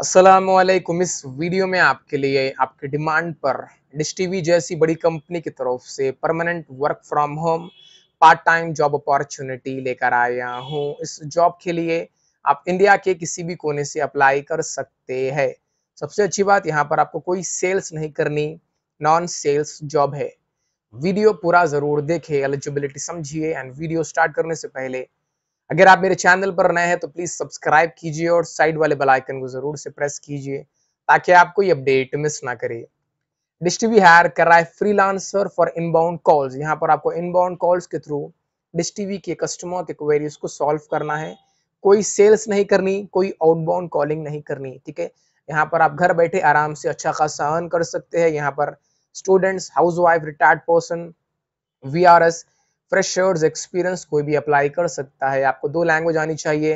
असलकुम इस वीडियो में आपके लिए आपके डिमांड पर डिश टीवी जैसी बड़ी कंपनी की तरफ से permanent work from home part time job opportunity लेकर आया हूँ इस जॉब के लिए आप इंडिया के किसी भी कोने से अप्लाई कर सकते हैं सबसे अच्छी बात यहाँ पर आपको कोई सेल्स नहीं करनी नॉन सेल्स जॉब है वीडियो पूरा ज़रूर देखे एलिजिबिलिटी समझिए एंड वीडियो स्टार्ट करने से पहले अगर आप मेरे चैनल पर नए हैं तो प्लीज सब्सक्राइब कीजिए और साइड वाले बेल आइकन को जरूर से प्रेस कीजिए ताकि आप कोई अपडेट मिस ना करिए डिस्टीवी हायर कर रहा है फ्रीलांसर फॉर इनबाउंड कॉल्स यहाँ पर आपको इनबाउंड कॉल्स के थ्रू डिस्टीवी के कस्टमर के क्वेरी को सॉल्व करना है कोई सेल्स नहीं करनी कोई आउटबाउंड कॉलिंग नहीं करनी ठीक है यहाँ पर आप घर बैठे आराम से अच्छा खासा अर्न कर सकते हैं यहाँ पर students housewife retired person V R S freshers experience कोई भी अप्लाई कर सकता है आपको दो लैंग्वेज आनी चाहिए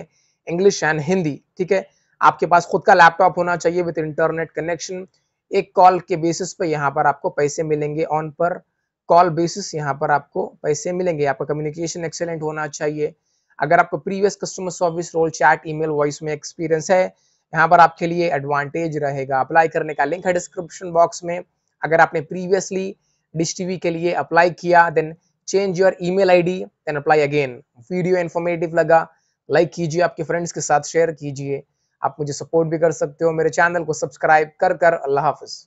इंग्लिश एंड हिंदी ठीक है आपके पास खुद का लैपटॉप होना चाहिए विद इंटरनेट कनेक्शन एक कॉल के बेसिस पे यहाँ पर आपको पैसे मिलेंगे ऑन पर कॉल बेसिस यहाँ पर आपको पैसे मिलेंगे आपका कम्युनिकेशन एक्सेलेंट होना चाहिए अगर आपको previous customer service role chat email voice में एक्सपीरियंस है यहाँ पर आपके लिए एडवांटेज रहेगा अप्लाई करने का लिंक है डिस्क्रिप्शन बॉक्स में अगर आपने प्रीवियसली डिश टीवी के लिए अप्लाई किया then change your email ID and apply again video informative लगा लाइक कीजिए आपके फ्रेंड्स के साथ शेयर कीजिए आप मुझे सपोर्ट भी कर सकते हो मेरे चैनल को सब्सक्राइब कर कर अल्लाह हाफिज़